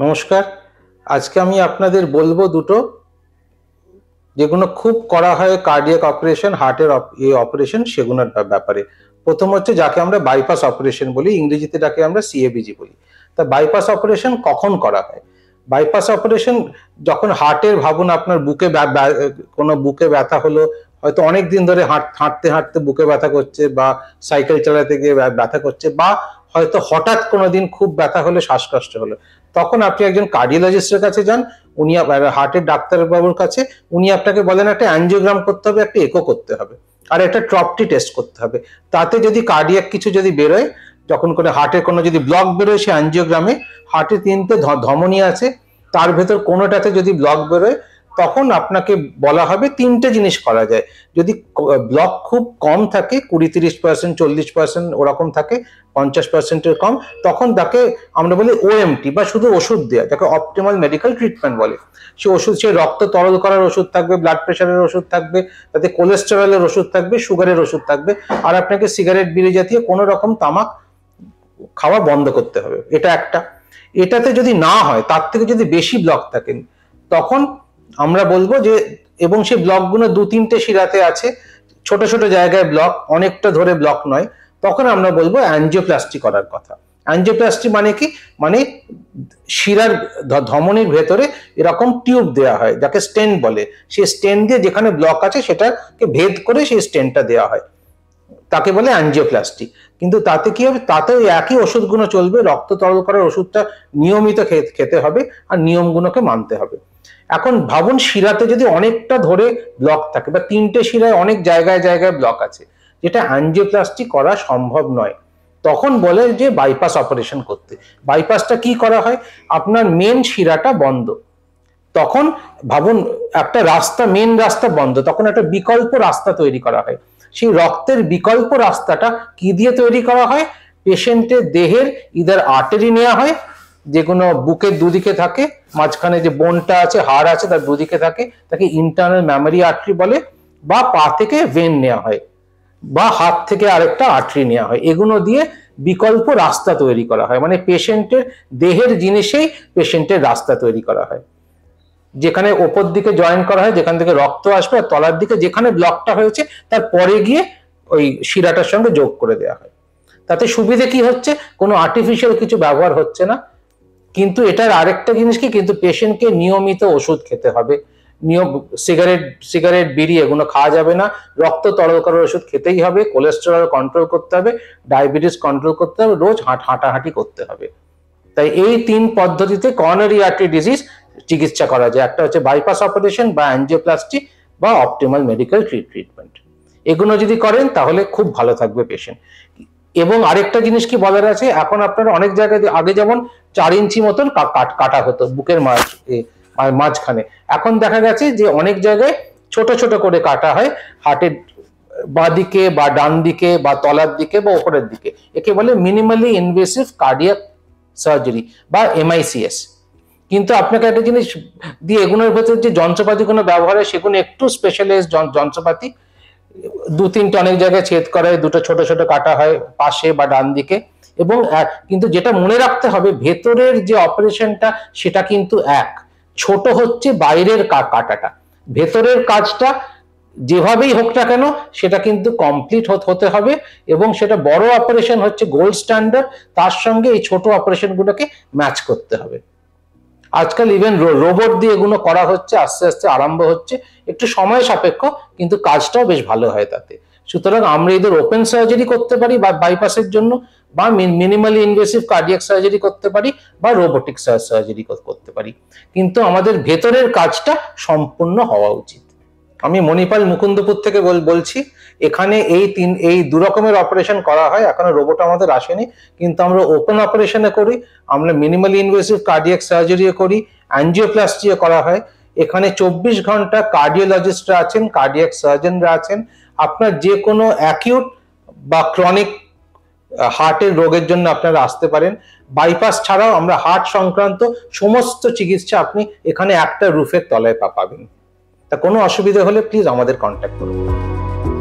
নমস্কার আজকে আমি আপনাদের বলবো দুটো যেগুলো খুব করা হয় কার্ডিয়াক অপারেশন হার্টের অপারেশন সেগুলোর ব্যাপারে প্রথম হচ্ছে যাকে আমরা বাইপাস অপারেশন বলি ইংরেজিতে যাকে আমরা সিএবিজি বলি তা বাইপাস অপারেশন কখন করা হয় বাইপাস অপারেশন যখন হার্টের ভাবুন আপনার বুকে কোনো বুকে ব্যথা হলো হয়তো অনেক দিন ধরে হাঁট হাঁটতে হাঁটতে বুকে ব্যথা করছে বা সাইকেল চালাতে গিয়ে ব্যথা করছে বা হয়তো হঠাৎ কোনোদিন খুব ব্যথা হলে শ্বাসকষ্ট হলো তখন আপনি একজন কার্ডিওলজিস্টের কাছে যান উনি হার্টের ডাক্তারবাবুর কাছে উনি আপনাকে বলেন একটা অ্যাঞ্জিওগ্রাম করতে হবে একটা একো করতে হবে আর একটা ট্রপটি টেস্ট করতে হবে তাতে যদি কার্ডিয়াক কিছু যদি বেরোয় যখন করে হার্টের কোনো যদি ব্লক বেরোয় সে অ্যাঞ্জিওগ্রামে হার্টে তিনটে ধমনী আছে তার ভেতর কোনোটাতে যদি ব্লক বেরোয় তখন আপনাকে বলা হবে তিনটে জিনিস করা যায় যদি ব্লক খুব কম থাকে কুড়ি তিরিশ পার্সেন্ট চল্লিশ পার্সেন্ট ওরকম থাকে পঞ্চাশ পার্সেন্টের কম তখন তাকে আমরা বলি ওএমটি বা শুধু ওষুধ দেওয়া যাকে অপটিমাল মেডিকেল ট্রিটমেন্ট বলে সে ওষুধ সে রক্ত তরল করার ওষুধ থাকবে ব্লাড প্রেশারের ওষুধ থাকবে তাতে কোলেস্টেরলের ওষুধ থাকবে সুগারের ওষুধ থাকবে আর আপনাকে সিগারেট বিড়ি জাতীয় কোনো রকম তামাক খাওয়া বন্ধ করতে হবে এটা একটা এটাতে যদি না হয় তার থেকে যদি বেশি ব্লক থাকেন তখন আমরা বলবো যে এবং সেই ব্লকগুলো দু তিনটে শিরাতে আছে ছোট ছোট জায়গায় ব্লক অনেকটা ধরে ব্লক নয় তখন আমরা বলবো অ্যাঞ্জিওপ্লাস্টি করার কথা অ্যাঞ্জিওপ্লাস্টি মানে কি মানে শিরার ধমনের ভেতরে এরকম টিউব দেওয়া হয় যাকে স্টেন্ট বলে সেই স্টেন দিয়ে যেখানে ব্লক আছে সেটাকে ভেদ করে সেই স্টেনটা দেওয়া হয় তাকে বলে অ্যাঞ্জিওপ্লাস্টি কিন্তু তাতে কি হবে তাতে একই ওষুধগুলো চলবে রক্ত তরল করার ওষুধটা নিয়মিত খেতে হবে আর নিয়মগুলোকে মানতে হবে এখন ভাবুন শিরাতে যদি অনেকটা ধরে ব্লক থাকে বা তিনটে শিরায় অনেক জায়গায় জায়গায় ব্লক আছে যেটা অ্যাঞ্জিওপ্লাস্টি করা সম্ভব নয় তখন বলে যে বাইপাস অপারেশন করতে বাইপাসটা কি করা হয় আপনার মেন শিরাটা বন্ধ তখন ভাবুন একটা রাস্তা মেন রাস্তা বন্ধ তখন একটা বিকল্প রাস্তা তৈরি করা হয় সেই রক্তের বিকল্প রাস্তাটা কি দিয়ে তৈরি করা হয় পেশেন্টের দেহের ইদার আর্টারি নেওয়া হয় যেগুলো বুকের দুদিকে থাকে মাঝখানে যে বোনটা আছে হাড় আছে তার দুদিকে থাকে তাকে ইন্টারনাল ম্যামারি আর্টারি বলে বা পা থেকে ভেন নেওয়া হয় বা হাত থেকে আরেকটা আর্টারি নেওয়া হয় এগুলো দিয়ে বিকল্প রাস্তা তৈরি করা হয় মানে পেশেন্টের দেহের জিনিসেই পেশেন্টের রাস্তা তৈরি করা হয় যেখানে ওপর দিকে জয়েন করা হয় যেখান থেকে রক্ত আসবে আর তলার দিকে যেখানে ব্লকটা হয়েছে তার পরে গিয়ে ওই শিরাটার সঙ্গে যোগ করে দেওয়া হয় তাতে সুবিধে কি হচ্ছে কোনো আর্টিফিশিয়াল কিছু ব্যবহার হচ্ছে না কিন্তু এটার আরেকটা জিনিস কি কিন্তু পেশেন্টকে নিয়মিত ওষুধ খেতে হবে নিয়ম সিগারেট সিগারেট বিড়ি এগুলো খাওয়া যাবে না রক্ত তরল করার ওষুধ খেতেই হবে কোলেস্টেরল কন্ট্রোল করতে হবে ডায়াবেটিস কন্ট্রোল করতে হবে রোজ হাঁটাহাঁটি করতে হবে তাই এই তিন পদ্ধতিতে কর্নারি আর্টি ডিজিজ চিকিৎসা করা যায় একটা হচ্ছে বাইপাস অপারেশন বা অ্যাঞ্জিওপ্লাস্টি বা অপটিমাল মেডিকেল ট্রিটমেন্ট এগুলো যদি করেন তাহলে খুব ভালো থাকবে পেশেন্ট এবং আরেকটা জিনিস কি বলার আছে এখন আপনারা অনেক জায়গায় আগে যেমন চার ইঞ্চি মতন কাটা হতো বুকের মাঝ মাঝখানে এখন দেখা গেছে যে অনেক জায়গায় ছোট ছোট করে কাটা হয় হার্টের বা দিকে বা ডান দিকে বা তলার দিকে বা ওপরের দিকে একে বলে মিনিমালি ইনভেসিভ কার্ডিয়াক সার্জারি বা এমআইসিএস কিন্তু আপনাকে একটা জিনিস দিয়ে এগুলোর ভেতরে যে যন্ত্রপাতিগুলো ব্যবহার হয় সেগুলো একটু স্পেশালাইজ যন্ত্রপাতি দু তিনটে অনেক জায়গায় ছেদ করা হয় দুটো ছোট ছোট কাটা হয় পাশে বা ডান দিকে এবং কিন্তু যেটা মনে রাখতে হবে ভেতরের যে অপারেশনটা সেটা কিন্তু এক ছোট হচ্ছে বাইরের কাটাটা ভেতরের কাজটা যেভাবেই হোক না কেন সেটা কিন্তু কমপ্লিট হতে হবে এবং সেটা বড় অপারেশন হচ্ছে গোল্ড স্ট্যান্ডার্ড তার সঙ্গে এই ছোট অপারেশনগুলোকে ম্যাচ করতে হবে আজকাল ইভেন রোবট দিয়ে এগুলো করা হচ্ছে আস্তে আস্তে আরম্ভ হচ্ছে একটু সময় সাপেক্ষ কিন্তু কাজটাও বেশ ভালো হয় তাতে সুতরাং আমরা এদের ওপেন সার্জারি করতে পারি বা বাইপাসের জন্য বা মিনিমালি ইনভেসিভ কার্ডিয়াক সার্জারি করতে পারি বা রোবোটিক সার্জারি করতে পারি কিন্তু আমাদের ভেতরের কাজটা সম্পূর্ণ হওয়া উচিত আমি মণিপাল মুকুন্দপুর থেকে বলছি এখানে এই তিন এই দু রকমের অপারেশন করা হয় এখনো রোবট আমাদের আসেনি কিন্তু আমরা ওপেন অপারেশনে করি আমরা মিনিমালি ইনভেসিভ কার্ডিয়াক সার্জারিও করি অ্যাঞ্জিওপ্লাস্টিও করা হয় এখানে চব্বিশ ঘন্টা কার্ডিওলজিস্টরা আছেন কার্ডিয়াক সার্জনরা আছেন আপনার যে কোনো অ্যাকিউট বা ক্রনিক হার্টের রোগের জন্য আপনারা আসতে পারেন বাইপাস ছাড়াও আমরা হার্ট সংক্রান্ত সমস্ত চিকিৎসা আপনি এখানে একটা রুফের তলায় পা পাবেন তা কোনো অসুবিধা হলে প্লিজ আমাদের কন্ট্যাক্ট করুন